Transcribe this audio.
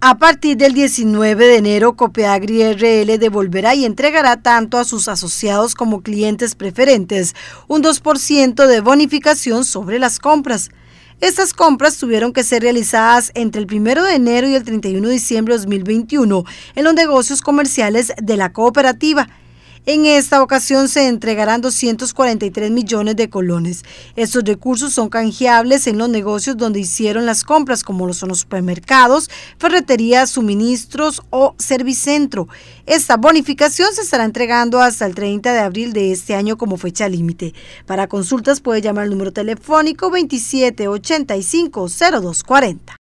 A partir del 19 de enero, Copeagri RL devolverá y entregará tanto a sus asociados como clientes preferentes un 2% de bonificación sobre las compras. Estas compras tuvieron que ser realizadas entre el 1 de enero y el 31 de diciembre de 2021 en los negocios comerciales de la cooperativa en esta ocasión se entregarán 243 millones de colones. Estos recursos son canjeables en los negocios donde hicieron las compras, como lo son los supermercados, ferreterías, suministros o servicentro. Esta bonificación se estará entregando hasta el 30 de abril de este año como fecha límite. Para consultas puede llamar al número telefónico 27 85 0240.